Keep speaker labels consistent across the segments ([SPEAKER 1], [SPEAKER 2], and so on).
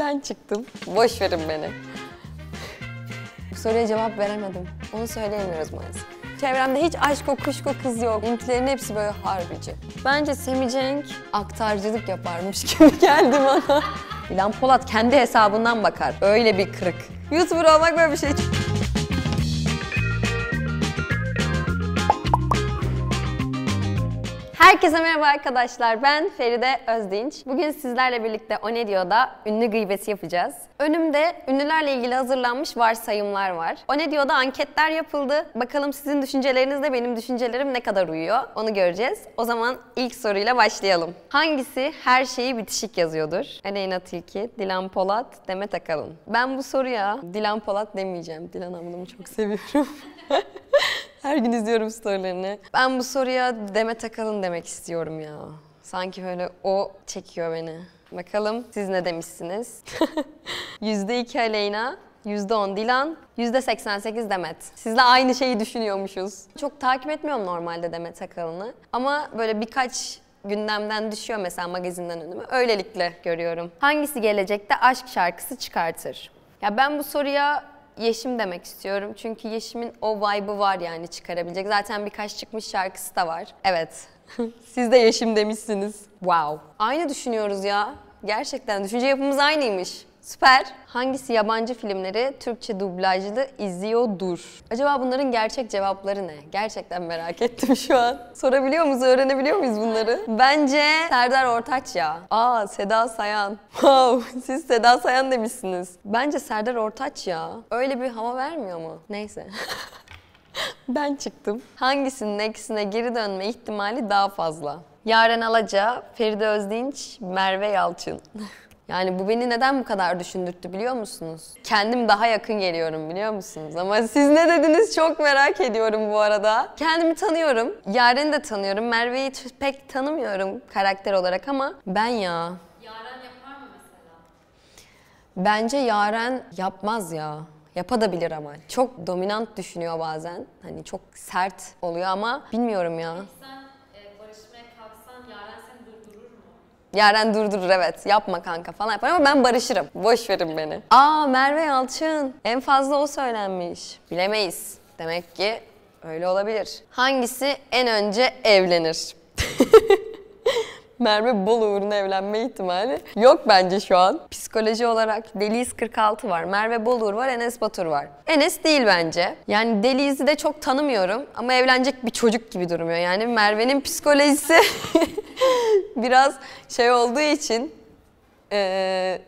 [SPEAKER 1] Ben çıktım. Boş verin beni. Bu soruya cevap veremedim. Onu söyleyemiyoruz maalesef. Çevremde hiç aşko kuşko kız yok. Benimkilerin hepsi böyle harbici. Bence Semih Cenk aktarcılık yaparmış gibi geldi bana. İlhan Polat kendi hesabından bakar. Öyle bir kırık. YouTuber olmak böyle bir şey. Herkese merhaba arkadaşlar. Ben Feride Özdinç. Bugün sizlerle birlikte O Ne Diyor'da ünlü gıybesi yapacağız. Önümde ünlülerle ilgili hazırlanmış varsayımlar var. O Ne Diyor'da anketler yapıldı. Bakalım sizin düşüncelerinizle benim düşüncelerim ne kadar uyuyor onu göreceğiz. O zaman ilk soruyla başlayalım. Hangisi her şeyi bitişik yazıyordur? Aleyna Tilki, Dilan Polat, Demet Akalın. Ben bu soruya Dilan Polat demeyeceğim. Dilan ablamı çok seviyorum. Her gün izliyorum storylerini. Ben bu soruya Demet Akalın demek istiyorum ya. Sanki böyle o çekiyor beni. Bakalım siz ne demişsiniz? %2 Aleyna, %10 Dilan, %88 Demet. Sizle aynı şeyi düşünüyormuşuz. Çok takip etmiyorum normalde Demet Akalın'ı. Ama böyle birkaç gündemden düşüyor mesela magazinden önüme. Öylelikle görüyorum. Hangisi gelecekte aşk şarkısı çıkartır? Ya ben bu soruya Yeşim demek istiyorum. Çünkü Yeşim'in o vibe'ı var yani çıkarabilecek. Zaten birkaç çıkmış şarkısı da var. Evet. Siz de Yeşim demişsiniz. Wow. Aynı düşünüyoruz ya. Gerçekten düşünce yapımız aynıymış. Süper. Hangisi yabancı filmleri Türkçe dublajlı izliyordur? Acaba bunların gerçek cevapları ne? Gerçekten merak ettim şu an. Sorabiliyor muyuz, öğrenebiliyor muyuz bunları? Bence Serdar Ortaç ya. Aa Seda Sayan. Wow siz Seda Sayan demişsiniz. Bence Serdar Ortaç ya. Öyle bir hava vermiyor mu? Neyse. ben çıktım. Hangisinin ikisine geri dönme ihtimali daha fazla? Yaren Alaca, Feride Özdinç, Merve Yalçın. Yani bu beni neden bu kadar düşündürttü biliyor musunuz? Kendim daha yakın geliyorum biliyor musunuz? Ama siz ne dediniz çok merak ediyorum bu arada. Kendimi tanıyorum. Yaren'i de tanıyorum. Merve'yi pek tanımıyorum karakter olarak ama ben ya. Yaren yapar mı mesela? Bence Yaren yapmaz ya. Yapabilir ama. Çok dominant düşünüyor bazen. Hani çok sert oluyor ama bilmiyorum ya. Peki sen Yaren durdurur evet yapma kanka falan yapar ama ben barışırım. Boş verin beni. Aa Merve Yalçın en fazla o söylenmiş. Bilemeyiz. Demek ki öyle olabilir. Hangisi en önce evlenir? Merve Bol evlenme ihtimali yok bence şu an. Psikoloji olarak Deliz 46 var, Merve Bol var, Enes Batur var. Enes değil bence. Yani Deliz'i de çok tanımıyorum ama evlenecek bir çocuk gibi durmuyor. Yani Merve'nin psikolojisi biraz şey olduğu için... Ee,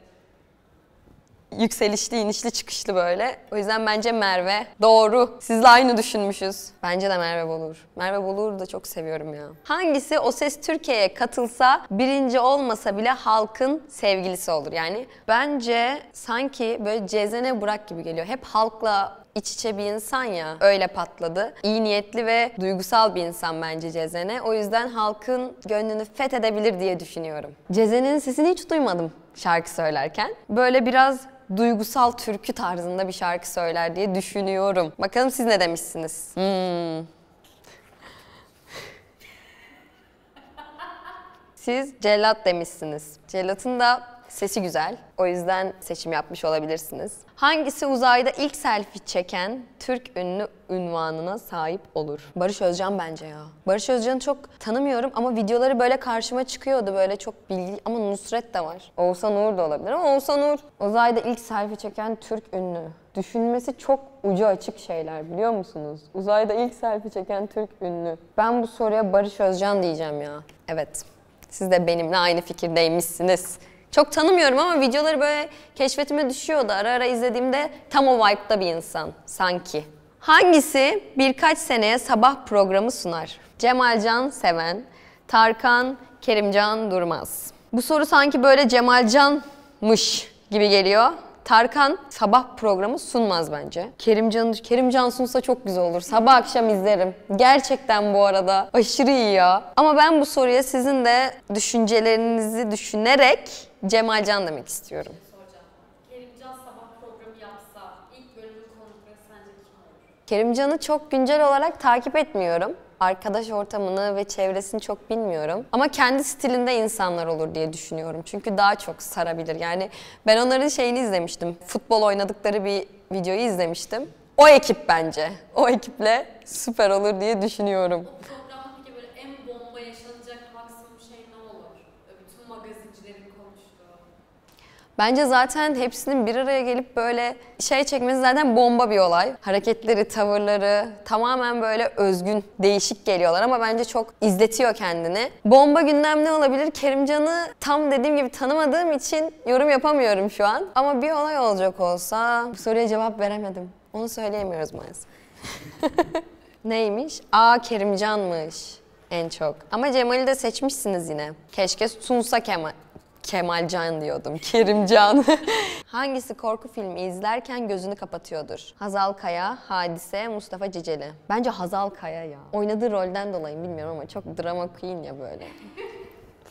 [SPEAKER 1] yükselişli, inişli, çıkışlı böyle. O yüzden bence Merve doğru. Sizle aynı düşünmüşüz. Bence de Merve Bolur. Merve Bolur'u da çok seviyorum ya. Hangisi O Ses Türkiye'ye katılsa birinci olmasa bile halkın sevgilisi olur. Yani bence sanki böyle Cezene Burak gibi geliyor. Hep halkla iç içe bir insan ya. Öyle patladı. İyi niyetli ve duygusal bir insan bence Cezene. O yüzden halkın gönlünü fethedebilir diye düşünüyorum. Cezene'nin sesini hiç duymadım şarkı söylerken. Böyle biraz duygusal türkü tarzında bir şarkı söyler diye düşünüyorum. Bakalım siz ne demişsiniz? Hmm. Siz cellat demişsiniz. Cellat'ın da Sesi güzel. O yüzden seçim yapmış olabilirsiniz. Hangisi uzayda ilk selfie çeken Türk ünlü ünvanına sahip olur? Barış Özcan bence ya. Barış Özcan'ı çok tanımıyorum ama videoları böyle karşıma çıkıyordu. Böyle çok bilgili ama Nusret de var. Oğuzhan Uğur da olabilir ama Oğuzhan Uğur uzayda ilk selfie çeken Türk ünlü. Düşünmesi çok ucu açık şeyler biliyor musunuz? Uzayda ilk selfie çeken Türk ünlü. Ben bu soruya Barış Özcan diyeceğim ya. Evet. Siz de benimle aynı fikirdeymişsiniz. Çok tanımıyorum ama videoları böyle keşfetime düşüyordu. Ara ara izlediğimde tam o vibe'da bir insan sanki. Hangisi birkaç seneye sabah programı sunar? Cemalcan Seven, Tarkan Kerimcan Durmaz. Bu soru sanki böyle Cemalcan'mış gibi geliyor. Tarkan sabah programı sunmaz bence. Kerimcan Kerimcan sunsa çok güzel olur. Sabah akşam izlerim. Gerçekten bu arada aşırı iyi ya. Ama ben bu soruya sizin de düşüncelerinizi düşünerek Cemal Can demek istiyorum. Şey Kerimcan'ı çok güncel olarak takip etmiyorum. Arkadaş ortamını ve çevresini çok bilmiyorum. Ama kendi stilinde insanlar olur diye düşünüyorum. Çünkü daha çok sarabilir. Yani ben onların şeyini izlemiştim. Futbol oynadıkları bir videoyu izlemiştim. O ekip bence. O ekiple süper olur diye düşünüyorum. Bence zaten hepsinin bir araya gelip böyle şey çekmesi zaten bomba bir olay. Hareketleri, tavırları tamamen böyle özgün, değişik geliyorlar ama bence çok izletiyor kendini. Bomba gündem ne olabilir? Kerimcan'ı tam dediğim gibi tanımadığım için yorum yapamıyorum şu an. Ama bir olay olacak olsa bu soruya cevap veremedim. Onu söyleyemiyoruz maalesef. Neymiş? Aa Kerimcan'mış en çok. Ama Cemal'i de seçmişsiniz yine. Keşke Sunsa Kemal. Kemalcan diyordum. Kerimcan. Hangisi korku filmi izlerken gözünü kapatıyordur? Hazal Kaya, Hadise, Mustafa Ceceli. Bence Hazal Kaya ya. Oynadığı rolden dolayı bilmiyorum ama çok drama queen ya böyle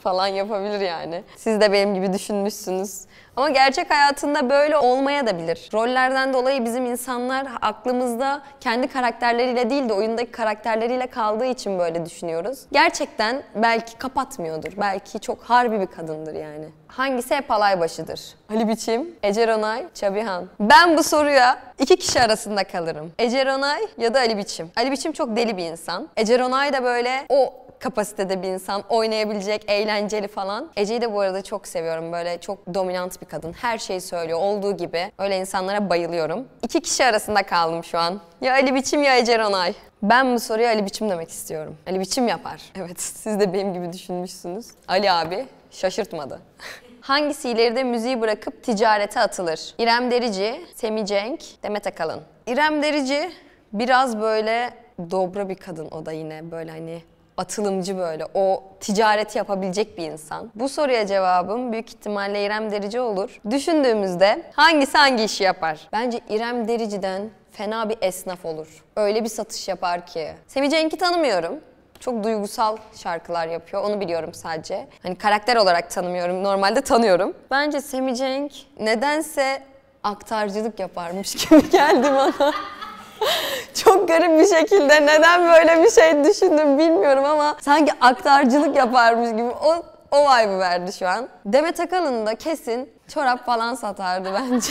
[SPEAKER 1] falan yapabilir yani. Siz de benim gibi düşünmüşsünüz. Ama gerçek hayatında böyle olmaya da bilir. Rollerden dolayı bizim insanlar aklımızda kendi karakterleriyle değil de oyundaki karakterleriyle kaldığı için böyle düşünüyoruz. Gerçekten belki kapatmıyordur. Belki çok harbi bir kadındır yani. Hangisi hep alay başıdır? Ali Biçim, Ece Ronay, Çabihan. Ben bu soruya iki kişi arasında kalırım. Ece Ronay ya da Ali Biçim. Ali Biçim çok deli bir insan. Ece Ronay da böyle o kapasitede bir insan. Oynayabilecek, eğlenceli falan. Ece'yi de bu arada çok seviyorum. Böyle çok dominant bir kadın. Her şeyi söylüyor olduğu gibi. Öyle insanlara bayılıyorum. İki kişi arasında kaldım şu an. Ya Ali Biçim ya Ece Ronay. Ben bu soruya Ali Biçim demek istiyorum. Ali Biçim yapar. Evet siz de benim gibi düşünmüşsünüz. Ali abi şaşırtmadı. Hangisi ileride müziği bırakıp ticarete atılır? İrem Derici, Semih Cenk, Demet Akalın. İrem Derici biraz böyle dobra bir kadın o da yine böyle hani atılımcı böyle, o ticareti yapabilecek bir insan? Bu soruya cevabım büyük ihtimalle İrem Derici olur. Düşündüğümüzde hangisi hangi işi yapar? Bence İrem Derici'den fena bir esnaf olur. Öyle bir satış yapar ki. Semih Cenk'i tanımıyorum. Çok duygusal şarkılar yapıyor. Onu biliyorum sadece. Hani karakter olarak tanımıyorum. Normalde tanıyorum. Bence Semih Cenk nedense aktarcılık yaparmış gibi geldi bana. Çok garip bir şekilde neden böyle bir şey düşündüm bilmiyorum ama sanki aktarcılık yaparmış gibi o, o vibe verdi şu an. Demet Akalın da kesin çorap falan satardı bence.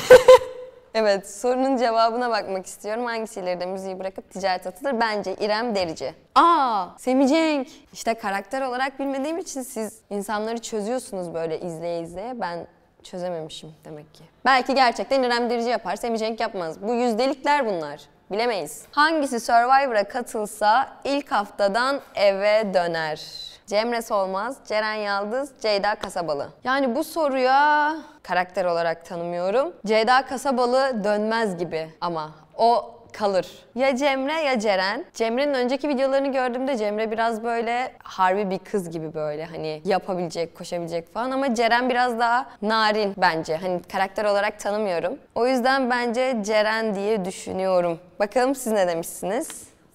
[SPEAKER 1] evet sorunun cevabına bakmak istiyorum. Hangisi ileride müziği bırakıp ticaret atılır? Bence İrem Derici. Aa Semih Cenk. İşte karakter olarak bilmediğim için siz insanları çözüyorsunuz böyle izleye izleye. Ben çözememişim demek ki. Belki gerçekten İrem Derici yapar, Semih Cenk yapmaz. Bu yüzdelikler bunlar. Bilemeyiz. Hangisi Survivor'a katılsa ilk haftadan eve döner? Cemre Solmaz, Ceren Yaldız, Ceyda Kasabalı. Yani bu soruya karakter olarak tanımıyorum. Ceyda Kasabalı dönmez gibi ama o kalır. Ya Cemre ya Ceren. Cemre'nin önceki videolarını gördüğümde Cemre biraz böyle harbi bir kız gibi böyle hani yapabilecek, koşabilecek falan ama Ceren biraz daha narin bence. Hani karakter olarak tanımıyorum. O yüzden bence Ceren diye düşünüyorum. Bakalım siz ne demişsiniz?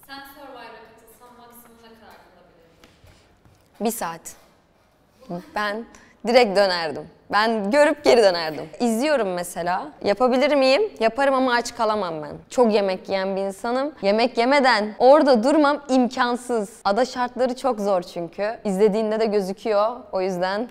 [SPEAKER 1] Sen Survivor'a katılsan maksimum ne kadar kalabilir? Bir saat. Ben direkt dönerdim. Ben görüp geri dönerdim. İzliyorum mesela. Yapabilir miyim? Yaparım ama aç kalamam ben. Çok yemek yiyen bir insanım. Yemek yemeden orada durmam imkansız. Ada şartları çok zor çünkü. İzlediğinde de gözüküyor. O yüzden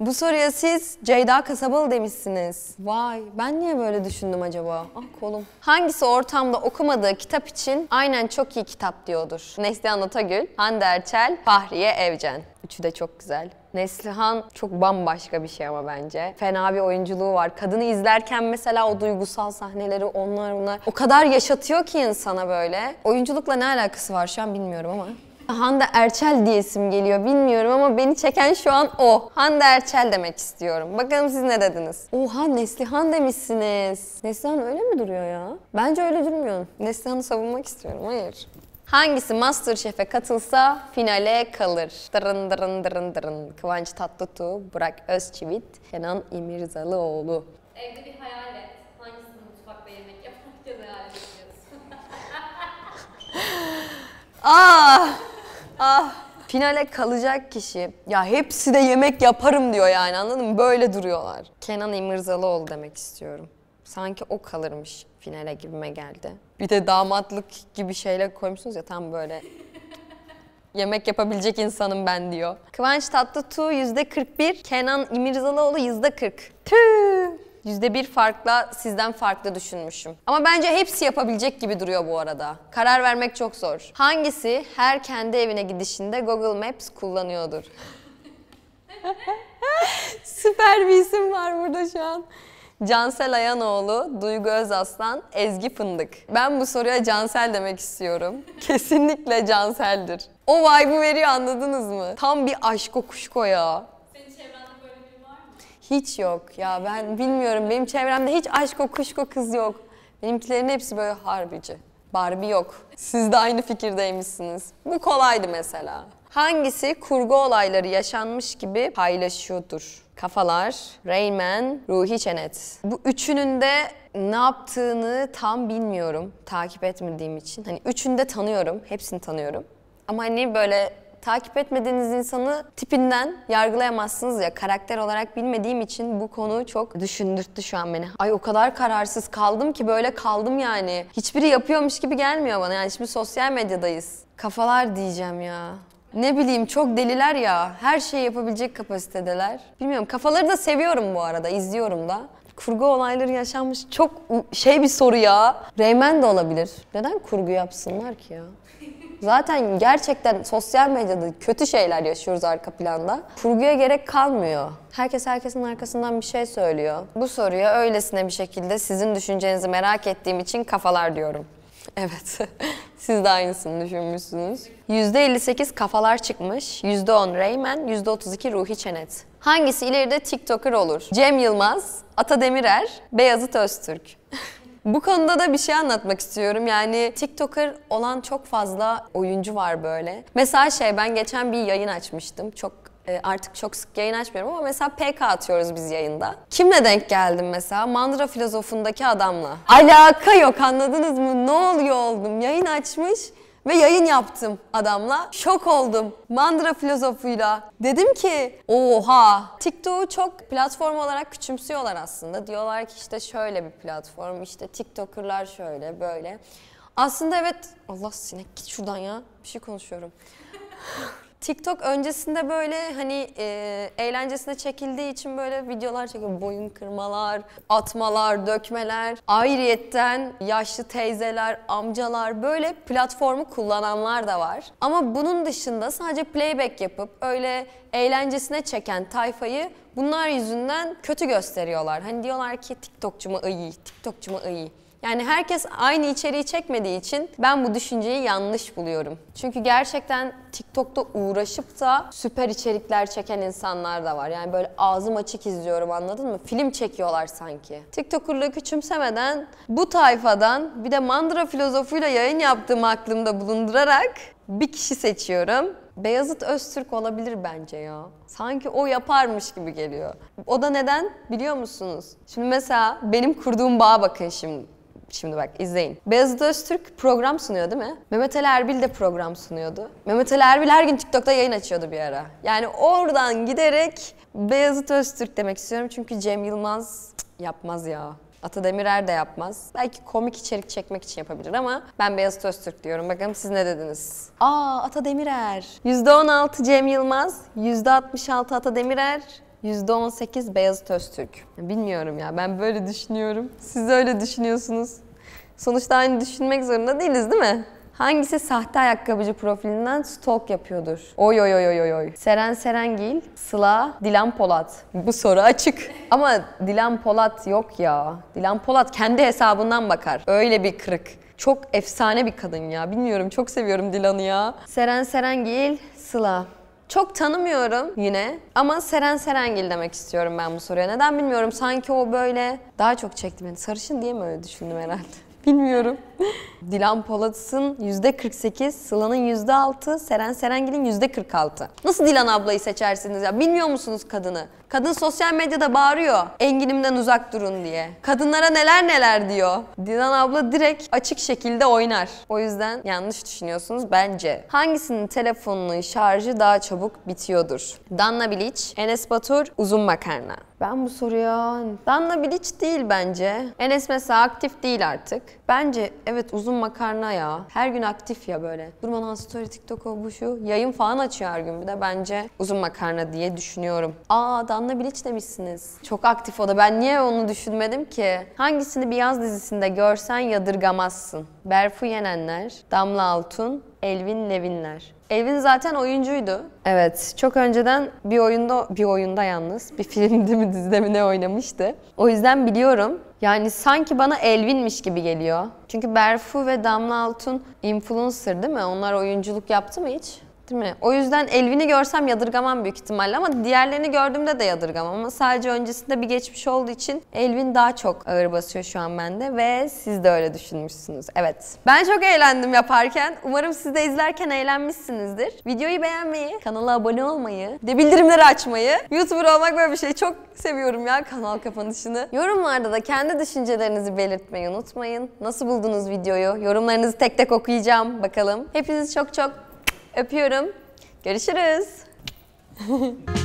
[SPEAKER 1] bu soruya siz Ceyda Kasabalı demişsiniz. Vay ben niye böyle düşündüm acaba? Ah kolum. Hangisi ortamda okumadığı kitap için aynen çok iyi kitap diyordur? Neslihan Atagül, Hande Erçel, Fahriye Evcen. Üçü de çok güzel. Neslihan çok bambaşka bir şey ama bence. Fena bir oyunculuğu var. Kadını izlerken mesela o duygusal sahneleri onlar bunlar o kadar yaşatıyor ki insana böyle. Oyunculukla ne alakası var şu an bilmiyorum ama. Hande Erçel diyesim geliyor bilmiyorum ama beni çeken şu an o. Hande Erçel demek istiyorum. Bakalım siz ne dediniz? Oha Neslihan demişsiniz. Neslihan öyle mi duruyor ya? Bence öyle durmuyor. Neslihan'ı savunmak istiyorum. Hayır. Hangisi Masterchef'e katılsa finale kalır? Dırın dırın dırın dırın. Kıvanç Tatlıtuğ, Burak Özçivit, Kenan İmirzalıoğlu. Evde bir hayal et. mutfakta yemek yaparken hayal ediyorsun? ah! Ah. Finale kalacak kişi ya hepsi de yemek yaparım diyor yani anladın mı? Böyle duruyorlar. Kenan İmirzalıoğlu demek istiyorum. Sanki o kalırmış finale gibime geldi. Bir de damatlık gibi şeyler koymuşsunuz ya tam böyle yemek yapabilecek insanım ben diyor. Kıvanç Tatlıtuğ yüzde 41, Kenan İmirzalıoğlu yüzde 40. Tüh! %1 farkla sizden farklı düşünmüşüm. Ama bence hepsi yapabilecek gibi duruyor bu arada. Karar vermek çok zor. Hangisi her kendi evine gidişinde Google Maps kullanıyordur? Süper bir isim var burada şu an. Cansel Ayanoğlu, Duygu Özaslan, Ezgi Fındık. Ben bu soruya Cansel demek istiyorum. Kesinlikle Cansel'dir. O vibe'ı veriyor anladınız mı? Tam bir aşk o kuşko ya. Hiç yok ya ben bilmiyorum benim çevremde hiç aşk aşko kuşko kız yok. Benimkilerin hepsi böyle harbici. Barbie yok. Siz de aynı fikirdeymişsiniz. Bu kolaydı mesela. Hangisi kurgu olayları yaşanmış gibi paylaşıyordur? Kafalar, Rayman, Man, Ruhi Çenet. Bu üçünün de ne yaptığını tam bilmiyorum takip etmediğim için. Hani üçünü de tanıyorum, hepsini tanıyorum. Ama hani böyle takip etmediğiniz insanı tipinden yargılayamazsınız ya. Karakter olarak bilmediğim için bu konu çok düşündürttü şu an beni. Ay o kadar kararsız kaldım ki böyle kaldım yani. Hiçbiri yapıyormuş gibi gelmiyor bana. Yani şimdi sosyal medyadayız. Kafalar diyeceğim ya. Ne bileyim çok deliler ya. Her şeyi yapabilecek kapasitedeler. Bilmiyorum kafaları da seviyorum bu arada. izliyorum da kurgu olayları yaşanmış çok şey bir soru ya. Reymen de olabilir. Neden kurgu yapsınlar ki ya? Zaten gerçekten sosyal medyada kötü şeyler yaşıyoruz arka planda. Kurguya gerek kalmıyor. Herkes herkesin arkasından bir şey söylüyor. Bu soruya öylesine bir şekilde sizin düşüncenizi merak ettiğim için kafalar diyorum. Evet. Siz de aynısını düşünmüşsünüz. %58 kafalar çıkmış, %10 Rayman, %32 Ruhi Çenet. Hangisi ileride TikToker olur? Cem Yılmaz, Ata Demirer, Beyazıt Öztürk. Bu konuda da bir şey anlatmak istiyorum. Yani TikToker olan çok fazla oyuncu var böyle. Mesela şey ben geçen bir yayın açmıştım. Çok e, artık çok sık yayın açmıyorum ama mesela PK atıyoruz biz yayında. Kimle denk geldim mesela? Mandıra filozofundaki adamla. Alaka yok anladınız mı? Ne oluyor oldum? Yayın açmış ve yayın yaptım adamla. Şok oldum. mandra filozofuyla. Dedim ki oha TikTok'u çok platform olarak küçümsüyorlar aslında. Diyorlar ki işte şöyle bir platform işte TikToker'lar şöyle böyle. Aslında evet Allah sinek git şuradan ya bir şey konuşuyorum. TikTok öncesinde böyle hani e, eğlencesine çekildiği için böyle videolar çekiyor. Boyun kırmalar, atmalar, dökmeler. Ayrıyetten yaşlı teyzeler, amcalar böyle platformu kullananlar da var. Ama bunun dışında sadece playback yapıp öyle eğlencesine çeken tayfayı bunlar yüzünden kötü gösteriyorlar. Hani diyorlar ki TikTokçu mu iyi, TikTokçu mu iyi. Yani herkes aynı içeriği çekmediği için ben bu düşünceyi yanlış buluyorum. Çünkü gerçekten TikTok'ta uğraşıp da süper içerikler çeken insanlar da var. Yani böyle ağzım açık izliyorum anladın mı? Film çekiyorlar sanki. TikToker'lığı küçümsemeden bu tayfadan bir de Mandra filozofuyla yayın yaptığımı aklımda bulundurarak bir kişi seçiyorum. Beyazıt Öztürk olabilir bence ya. Sanki o yaparmış gibi geliyor. O da neden biliyor musunuz? Şimdi mesela benim kurduğum bağa bakın şimdi. Şimdi bak izleyin. Beyazıt Öztürk program sunuyor değil mi? Mehmet Ali Erbil de program sunuyordu. Mehmet Ali Erbil her gün TikTok'ta yayın açıyordu bir ara. Yani oradan giderek Beyazıt Öztürk demek istiyorum çünkü Cem Yılmaz yapmaz ya. Ata Demirer de yapmaz. Belki komik içerik çekmek için yapabilir ama ben Beyazıt Öztürk diyorum. Bakalım siz ne dediniz? Aa Ata Demirer. %16 Cem Yılmaz, %66 Ata Demirer, %18 Beyazıt Öztürk. Bilmiyorum ya ben böyle düşünüyorum. Siz öyle düşünüyorsunuz. Sonuçta aynı düşünmek zorunda değiliz değil mi? Hangisi sahte ayakkabıcı profilinden stalk yapıyordur? Oy oy oy oy oy. Seren Serengil, Sıla, Dilan Polat. Bu soru açık. Ama Dilan Polat yok ya. Dilan Polat kendi hesabından bakar. Öyle bir kırık. Çok efsane bir kadın ya. Bilmiyorum çok seviyorum Dilan'ı ya. Seren Serengil, Sıla. Çok tanımıyorum yine ama Seren Serengil demek istiyorum ben bu soruya. Neden bilmiyorum sanki o böyle daha çok çekti beni. Sarışın diye mi öyle düşündüm herhalde? Bilmiyorum. Dilan Polat'ın %48, Sıla'nın %6, Seren Serengil'in %46. Nasıl Dilan ablayı seçersiniz ya? Bilmiyor musunuz kadını? Kadın sosyal medyada bağırıyor. Enginimden uzak durun diye. Kadınlara neler neler diyor. Dilan abla direkt açık şekilde oynar. O yüzden yanlış düşünüyorsunuz bence. Hangisinin telefonunun şarjı daha çabuk bitiyordur? Danla Bilic, Enes Batur, Uzun Makarna. Ben bu soruya... Danla Bilic değil bence. Enes mesela aktif değil artık. Bence evet uzun makarna ya. Her gün aktif ya böyle. Durmadan story, tiktok o bu şu. Yayın falan açıyor her gün bir de bence uzun makarna diye düşünüyorum. Aa Danla Bilic demişsiniz. Çok aktif o da. Ben niye onu düşünmedim ki? Hangisini bir yaz dizisinde görsen yadırgamazsın? Berfu Yenenler, Damla Altun, Elvin Levinler. Elvin zaten oyuncuydu. Evet, çok önceden bir oyunda bir oyunda yalnız bir filmde mi dizide mi ne oynamıştı. O yüzden biliyorum. Yani sanki bana Elvin'miş gibi geliyor. Çünkü Berfu ve Damla Altun influencer değil mi? Onlar oyunculuk yaptı mı hiç? Değil mi? O yüzden Elvin'i görsem yadırgamam büyük ihtimalle ama diğerlerini gördüğümde de yadırgamam ama sadece öncesinde bir geçmiş olduğu için Elvin daha çok ağır basıyor şu an bende ve siz de öyle düşünmüşsünüz. Evet. Ben çok eğlendim yaparken. Umarım siz de izlerken eğlenmişsinizdir. Videoyu beğenmeyi, kanala abone olmayı, de bildirimleri açmayı, YouTuber olmak böyle bir şey çok seviyorum ya kanal kapanışını. Yorumlarda da kendi düşüncelerinizi belirtmeyi unutmayın. Nasıl buldunuz videoyu? Yorumlarınızı tek tek okuyacağım bakalım. Hepinizi çok çok Öpüyorum. Görüşürüz.